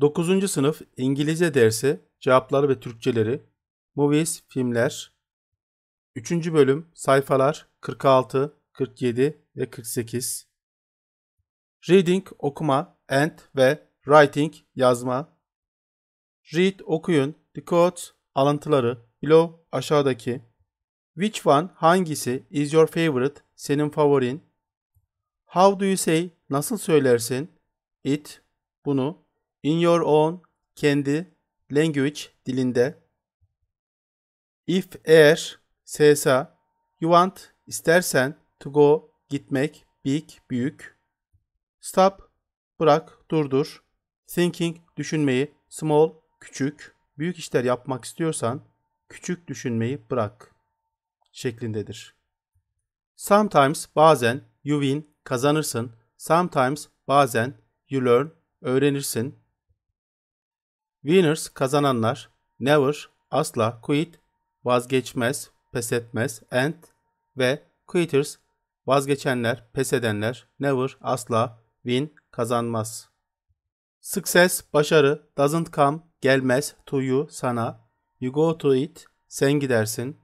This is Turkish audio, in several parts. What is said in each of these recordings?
9. sınıf İngilizce dersi cevapları ve Türkçeleri Movies, filmler 3. bölüm sayfalar 46, 47 ve 48 Reading okuma and ve writing yazma Read okuyun, the quotes alıntıları, below aşağıdaki Which one hangisi is your favorite senin favorin How do you say nasıl söylersin it bunu in your own, kendi, language, dilinde. If, eğer, sesa, you want, istersen, to go, gitmek, big, büyük. Stop, bırak, durdur. Thinking, düşünmeyi, small, küçük, büyük işler yapmak istiyorsan, küçük düşünmeyi bırak şeklindedir. Sometimes, bazen, you win, kazanırsın. Sometimes, bazen, you learn, öğrenirsin. Winners kazananlar, never, asla, quit, vazgeçmez, pes etmez, and ve quitters, vazgeçenler, pes edenler, never, asla, win, kazanmaz. Success, başarı, doesn't come, gelmez, to you, sana, you go to it, sen gidersin.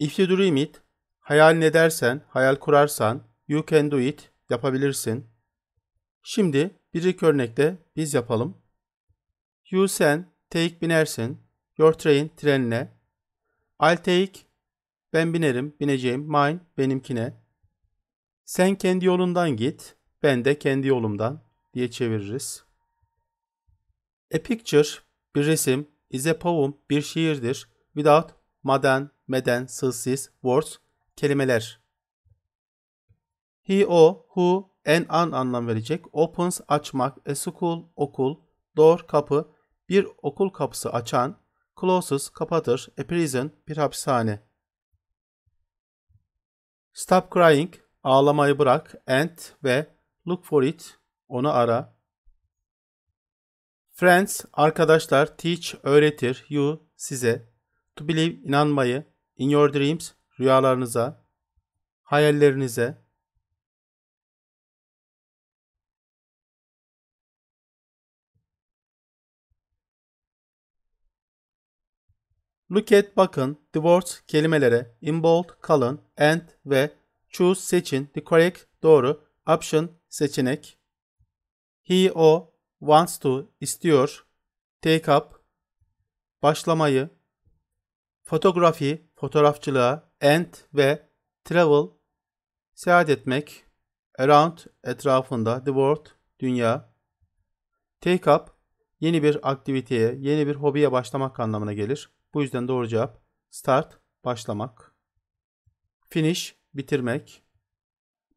If you dream it, hayal edersen, hayal kurarsan, you can do it, yapabilirsin. Şimdi bir iki örnekte biz yapalım. You sen, take binersin. Your train, trenine. I'll take, ben binerim, bineceğim. Mine, benimkine. Sen kendi yolundan git, ben de kendi yolumdan diye çeviririz. A picture, bir resim, is a poem, bir şiirdir. Without, maden, meden, sızsız, words, kelimeler. He, o, who, en an anlam verecek. Opens, açmak, a school, okul, door, kapı, bir okul kapısı açan, closes kapatır, a prison bir hapishane. Stop crying, ağlamayı bırak, and ve look for it, onu ara. Friends, arkadaşlar, teach, öğretir, you, size. To believe, inanmayı, in your dreams, rüyalarınıza, hayallerinize. Look at bakın, the words kelimelere, in bold kalın, and ve choose seçin, the correct doğru, option seçenek. He o wants to istiyor, take up başlamayı, fotografi fotoğrafçılığa, and ve travel seyahat etmek, around etrafında, the world dünya, take up yeni bir aktiviteye, yeni bir hobiye başlamak anlamına gelir. Bu yüzden doğru cevap start başlamak. Finish bitirmek.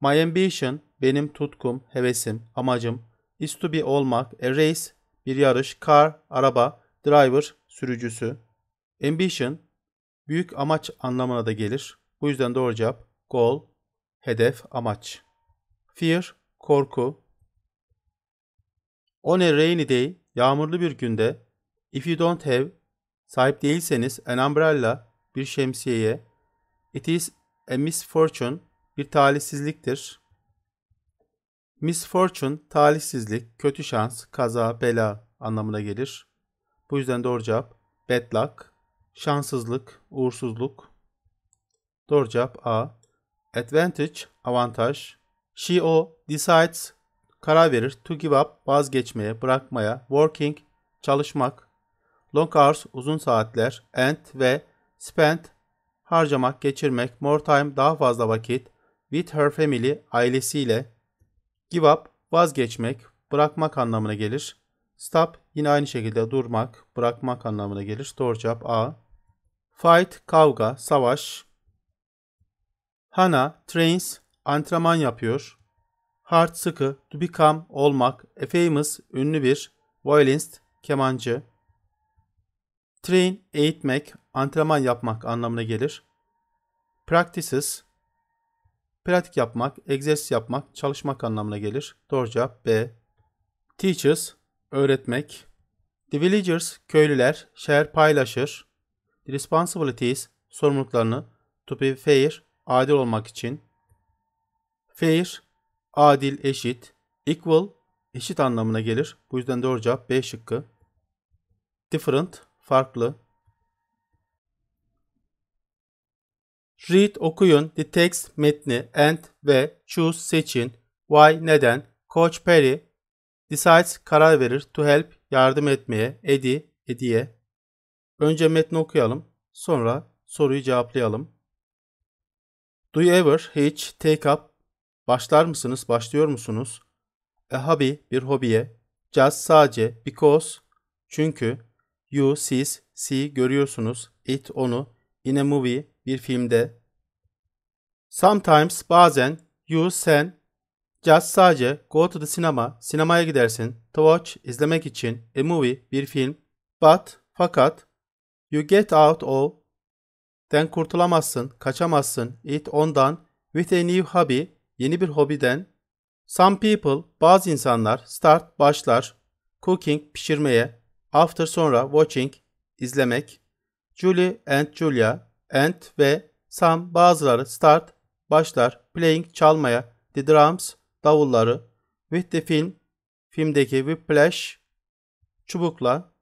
My ambition benim tutkum, hevesim, amacım. Is to be olmak, a race bir yarış, car araba, driver sürücüsü. Ambition büyük amaç anlamına da gelir. Bu yüzden doğru cevap goal, hedef, amaç. Fear korku. On a rainy day yağmurlu bir günde if you don't have Sahip değilseniz An Umbrella bir şemsiyeye, It is a misfortune bir talihsizliktir. Misfortune talihsizlik, kötü şans, kaza, bela anlamına gelir. Bu yüzden doğru cevap bad luck, şanssızlık, uğursuzluk. Doğru cevap A. Advantage, avantaj. She o decides, karar verir, to give up, vazgeçmeye, bırakmaya, working, çalışmak, Long hours uzun saatler, and ve spent, harcamak, geçirmek, more time daha fazla vakit, with her family ailesiyle, give up vazgeçmek, bırakmak anlamına gelir. Stop yine aynı şekilde durmak, bırakmak anlamına gelir. Store job A. Fight kavga, savaş. Hana trains antrenman yapıyor. Hard sıkı, to become olmak, a famous ünlü bir, violinist kemancı. Train, eğitmek, antrenman yapmak anlamına gelir. Practices, pratik yapmak, egzersiz yapmak, çalışmak anlamına gelir. Doğru cevap B. Teachers, öğretmek. The villagers, köylüler, şehir paylaşır. The responsibilities, sorumluluklarını. To be fair, adil olmak için. Fair, adil, eşit. Equal, eşit anlamına gelir. Bu yüzden doğru cevap B şıkkı. Different, farklı. Read okuyun, the text metni, and ve choose seçin, why neden, Coach Perry decides karar verir, to help yardım etmeye, Eddie Eddie'ye. Önce metni okuyalım, sonra soruyu cevaplayalım. Do you ever hiç take up? Başlar mısınız, başlıyor musunuz? A hobby, bir hobiye. Just sadece, because, çünkü. You, siz, see görüyorsunuz. It, onu. In a movie, bir filmde. Sometimes, bazen. You, sen. Just, sadece. Go to the cinema, sinemaya gidersin. To watch, izlemek için. A movie, bir film. But, fakat. You get out of. Den kurtulamazsın, kaçamazsın. It, ondan. With a new hobby, yeni bir hobiden. Some people, bazı insanlar. Start, başlar. Cooking, pişirmeye. After sonra watching, izlemek, Julie and Julia, and ve Sam bazıları start, başlar, playing çalmaya, the drums, davulları, with the film, filmdeki whiplash, çubukla,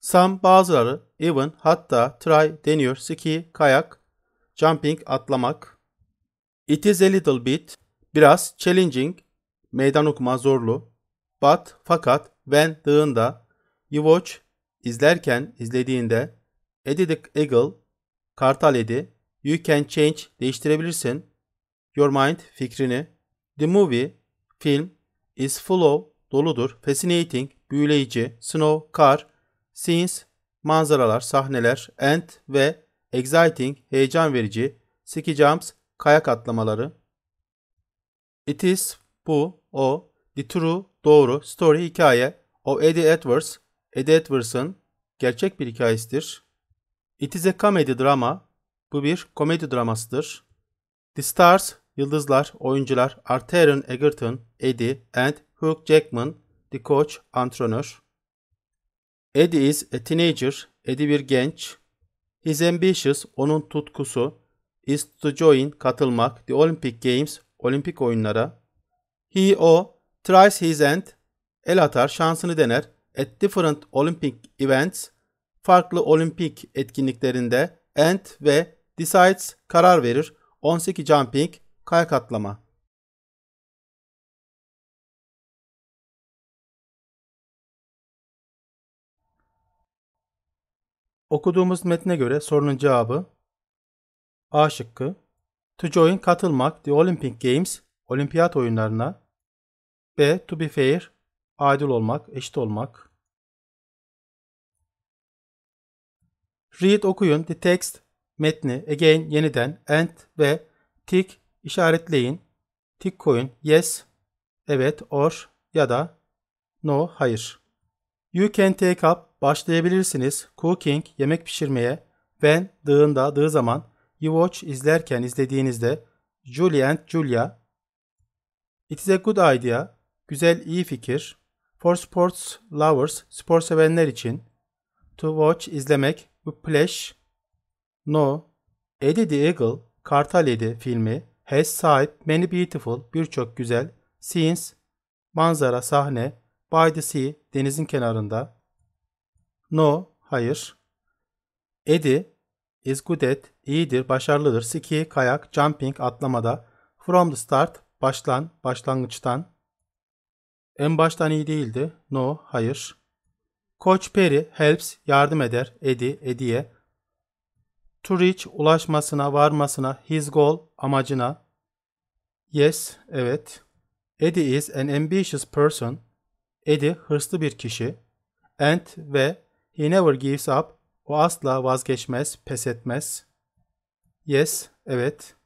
Sam bazıları, even, hatta, try, deniyor, ski, kayak, jumping, atlamak, it is a little bit, biraz challenging, meydan okuma zorlu, but, fakat, when dığında, you watch izlerken, izlediğinde, edited eagle, kartal edi, you can change değiştirebilirsin, your mind fikrini, the movie film is full of doludur, fascinating büyüleyici, snow kar, scenes manzaralar, sahneler, and ve exciting heyecan verici, ski jumps kayak atlamaları. It is bu, o, The True, doğru, story, hikaye of Eddie Edwards, Eddie Edwards'ın gerçek bir hikayesidir. It is a comedy drama, bu bir komedi dramasıdır. The Stars, yıldızlar, oyuncular, Arteron Egerton, Eddie and Hugh Jackman, the coach, antrenör. Eddie is a teenager, Eddie bir genç. His ambitious, onun tutkusu, is to join, katılmak, the Olympic Games, olimpik oyunlara. He, o, tries his hand, el atar, şansını dener. At different Olympic events, farklı olimpik etkinliklerinde and ve decides karar verir. 18 jumping, kayak atlama. Okuduğumuz metne göre sorunun cevabı A şıkkı. To join katılmak the Olympic Games, olimpiyat oyunlarına B. To be fair. Adil olmak, eşit olmak. Read okuyun. The text metni. Again yeniden. And ve tick işaretleyin. Tick koyun. Yes. Evet. Or ya da no. Hayır. You can take up. Başlayabilirsiniz. Cooking. Yemek pişirmeye. When. Dığında. Dığı zaman. You watch. izlerken izlediğinizde. Julie and Julia. It is a good idea. Güzel, iyi fikir. For sports lovers, spor sevenler için. To watch, izlemek. Whiplash, No. Eddie the Eagle, Kartal Edi filmi. Has sahip, many beautiful, birçok güzel. Scenes, manzara, sahne. By the sea, denizin kenarında. No, hayır. Eddie is good at, iyidir, başarılıdır. Ski, kayak, jumping, atlamada. From the start, başlan, başlangıçtan. En baştan iyi değildi. No, hayır. Koç Perry helps yardım eder. Edi, ediye. To reach ulaşmasına, varmasına, his goal amacına. Yes, evet. Eddie is an ambitious person. Eddie hırslı bir kişi. And ve he never gives up. O asla vazgeçmez, pes etmez. Yes, evet.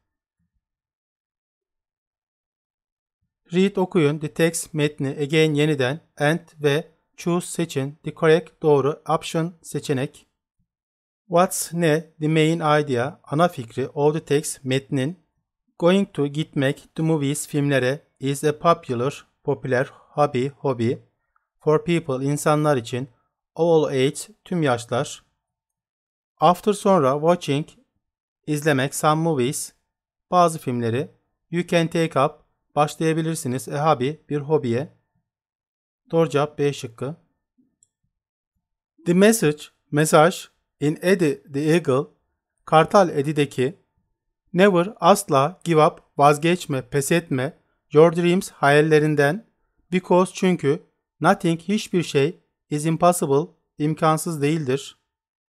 Read okuyun, the text metni again yeniden, and ve choose seçin, the correct doğru, option seçenek. What's ne, the main idea, ana fikri, of the text metnin. Going to gitmek, the movies filmlere, is a popular, popüler, hobby, hobi. For people, insanlar için, all age, tüm yaşlar. After sonra watching, izlemek, some movies, bazı filmleri. You can take up, Başlayabilirsiniz. Ehabi bir hobiye. Doğru cevap B şıkkı. The message, mesaj in Eddie the Eagle, Kartal Eddie'deki Never, asla, give up, vazgeçme, pes etme, your dreams, hayallerinden, because, çünkü, nothing, hiçbir şey, is impossible, imkansız değildir.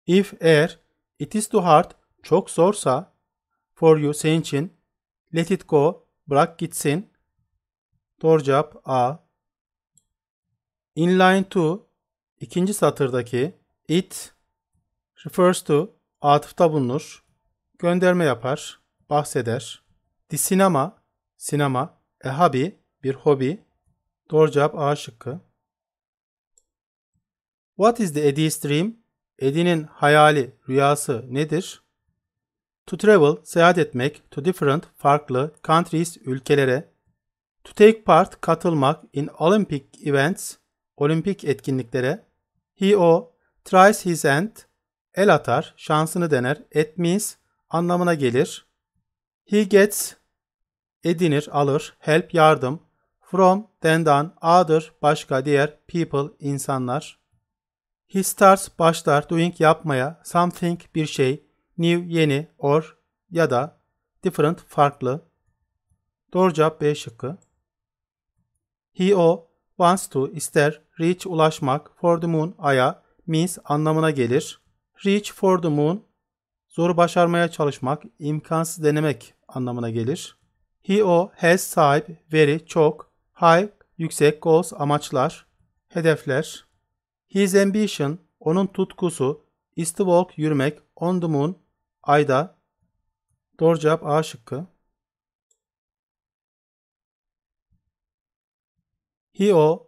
If, eğer, it is too hard, çok zorsa, for you, senin için, let it go, bırak gitsin, Doğru cevap A. Inline 2 ikinci satırdaki it refers to atıfta bulunur. Gönderme yapar, bahseder. The cinema, sinema, a e hobby, bir hobi. Doğru cevap A şıkkı. What is the Eddie's dream? Eddie'nin hayali, rüyası nedir? To travel, seyahat etmek, to different, farklı, countries, ülkelere, To take part, katılmak in Olympic events, olimpik etkinliklere. He o tries his hand, el atar, şansını dener. It means anlamına gelir. He gets edinir, alır, help yardım. From, dendan, other, başka, diğer, people, insanlar. He starts başlar doing yapmaya, something bir şey, new yeni or ya da different farklı. Doğru cevap B şıkkı. He o wants to ister reach ulaşmak for the moon aya means anlamına gelir. Reach for the moon zoru başarmaya çalışmak, imkansız denemek anlamına gelir. He o has sahip very çok high yüksek goals amaçlar, hedefler. His ambition onun tutkusu is to walk yürümek on the moon ayda. Doğru cevap A şıkkı. Hio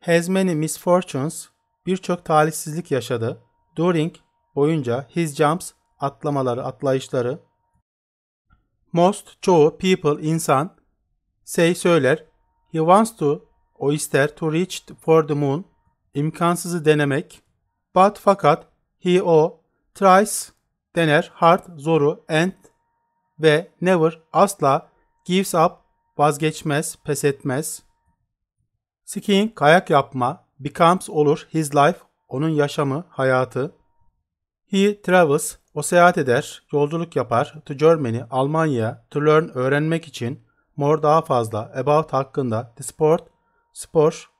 has many misfortunes, birçok talihsizlik yaşadı. During boyunca his jumps atlamaları, atlayışları. Most çoğu people insan say söyler. He wants to o ister to reach for the moon imkansızı denemek. But fakat he o tries dener hard zoru and ve never asla gives up vazgeçmez pes etmez. Skiing, kayak yapma, becomes olur, his life, onun yaşamı, hayatı. He travels, o seyahat eder, yolculuk yapar, to Germany, Almanya, to learn, öğrenmek için, more daha fazla, about hakkında, the sport, spor.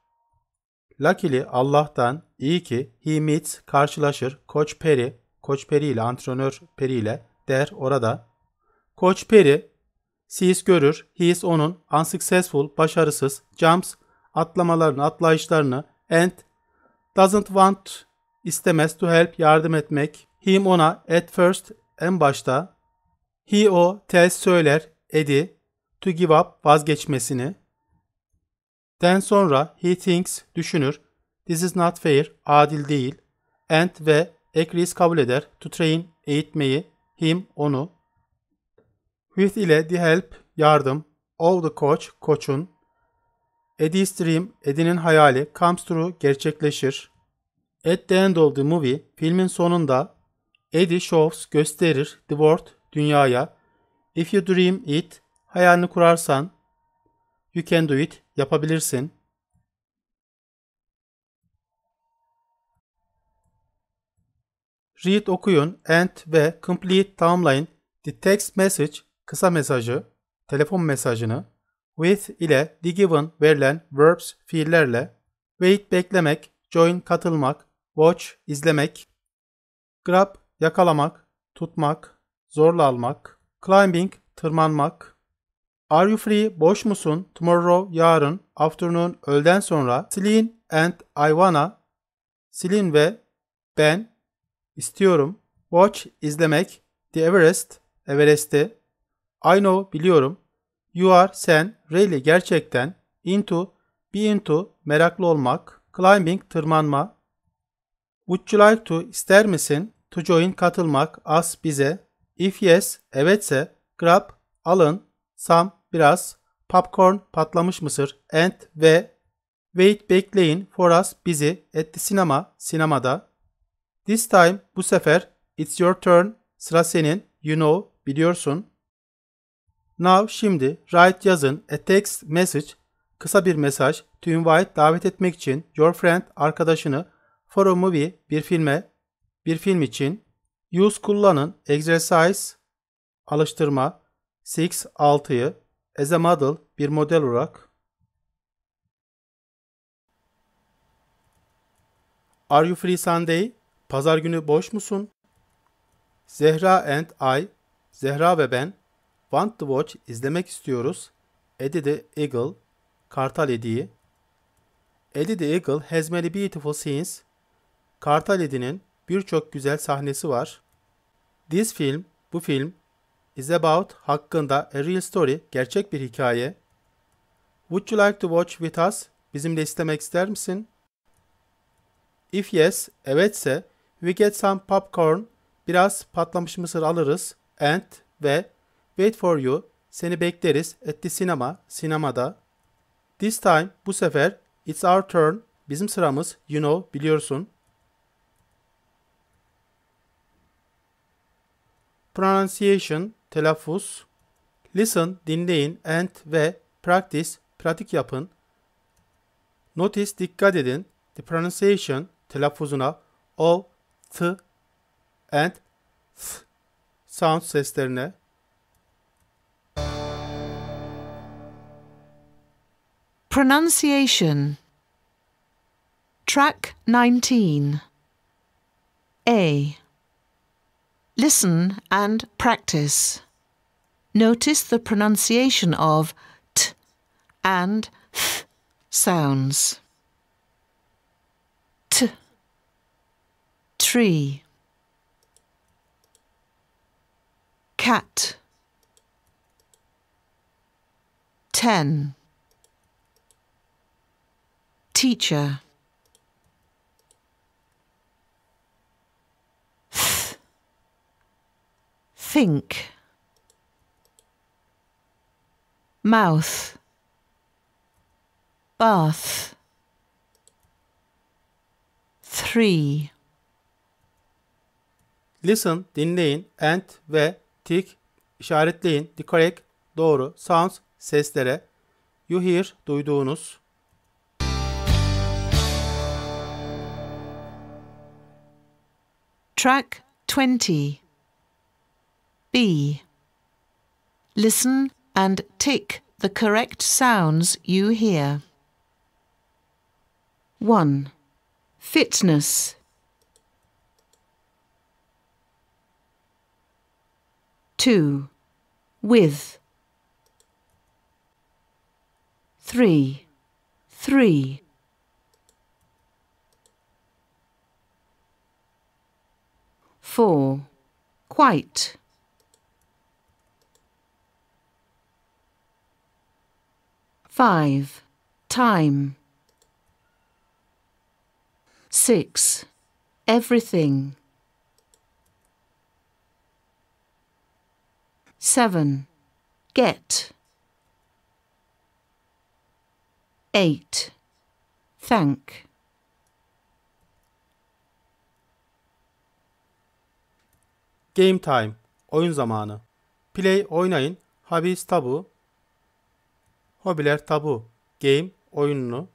Luckily, Allah'tan, iyi ki, he meets, karşılaşır, Coach Perry, Coach Perry ile, antrenör Perry ile, der, orada. Coach Perry sees görür, he is onun, unsuccessful, başarısız, jumps, atlamalarını, atlayışlarını and doesn't want istemez to help yardım etmek. Him ona at first en başta. He o tells söyler Eddie to give up vazgeçmesini. Den sonra he thinks düşünür. This is not fair adil değil. And ve agrees kabul eder to train eğitmeyi him onu. With ile the help yardım of the coach koçun Eddie's Dream, Eddie'nin hayali, comes true, gerçekleşir. At the end of the movie, filmin sonunda Eddie shows, gösterir, the world, dünyaya. If you dream it, hayalini kurarsan, you can do it, yapabilirsin. Read okuyun, and ve complete tamamlayın. The text message, kısa mesajı, telefon mesajını with ile the given verilen verbs fiillerle wait beklemek, join katılmak, watch izlemek, grab yakalamak, tutmak, zorla almak, climbing tırmanmak, Are you free? Boş musun? Tomorrow yarın, afternoon öğleden sonra Selin and I wanna Selin ve ben istiyorum. Watch izlemek. The Everest Everest'i. I know biliyorum. You are, sen, really gerçekten, into, be into, meraklı olmak, climbing, tırmanma. Would you like to, ister misin, to join, katılmak, as bize. If yes, evetse, grab, alın, some, biraz, popcorn, patlamış mısır, and ve wait, bekleyin, for us, bizi, at the cinema, sinemada. This time, bu sefer, it's your turn, sıra senin, you know, biliyorsun. Now şimdi write yazın a text message kısa bir mesaj to invite davet etmek için your friend arkadaşını for a movie bir filme bir film için use kullanın exercise alıştırma 6 6'yı as a model bir model olarak Are you free Sunday? Pazar günü boş musun? Zehra and I, Zehra ve ben Want to Watch izlemek istiyoruz. Eddie the Eagle, Kartal Eddie'yi. Eddie the Eagle has many beautiful scenes. Kartal Eddie'nin birçok güzel sahnesi var. This film, bu film, is about hakkında a real story, gerçek bir hikaye. Would you like to watch with us? Bizimle istemek ister misin? If yes, evetse, we get some popcorn, biraz patlamış mısır alırız and ve Wait for you. Seni bekleriz. At the cinema. Sinemada. This time. Bu sefer. It's our turn. Bizim sıramız. You know. Biliyorsun. Pronunciation. Telaffuz. Listen. Dinleyin. And ve practice. Pratik yapın. Notice. Dikkat edin. The pronunciation. Telaffuzuna. O. T. And. Th. Sound seslerine. Pronunciation Track 19 A Listen and practice. Notice the pronunciation of t and th sounds. T tree cat ten teacher. Th think. Mouth. Bath. Three. Listen, dinleyin, and ve tick işaretleyin. The correct, doğru, sounds, seslere. You hear, duyduğunuz. Track 20. B. Listen and tick the correct sounds you hear. 1. Fitness 2. With 3. 3. 4. Quite. Five. Time. Six. Everything. Seven. Get. Eight. Thank. Game time, oyun zamanı. Play, oynayın. Hobbies, tabu. Hobiler, tabu. Game, oyununu.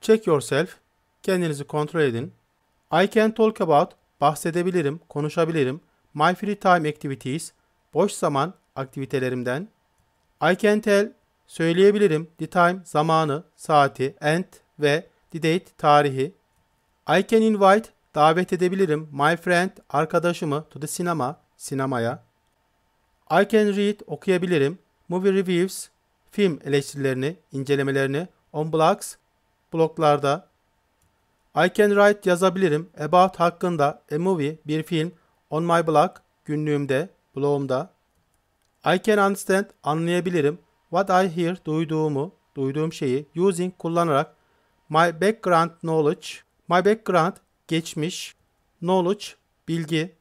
Check yourself, kendinizi kontrol edin. I can talk about, bahsedebilirim, konuşabilirim. My free time activities, boş zaman aktivitelerimden. I can tell, söyleyebilirim. The time, zamanı, saati, and ve the date, tarihi. I can invite, davet edebilirim my friend arkadaşımı to the cinema sinemaya. I can read okuyabilirim. Movie reviews film eleştirilerini, incelemelerini on blogs bloglarda. I can write yazabilirim. About hakkında a movie bir film on my blog günlüğümde, blogumda. I can understand anlayabilirim. What I hear duyduğumu, duyduğum şeyi using kullanarak my background knowledge, my background geçmiş, knowledge, bilgi,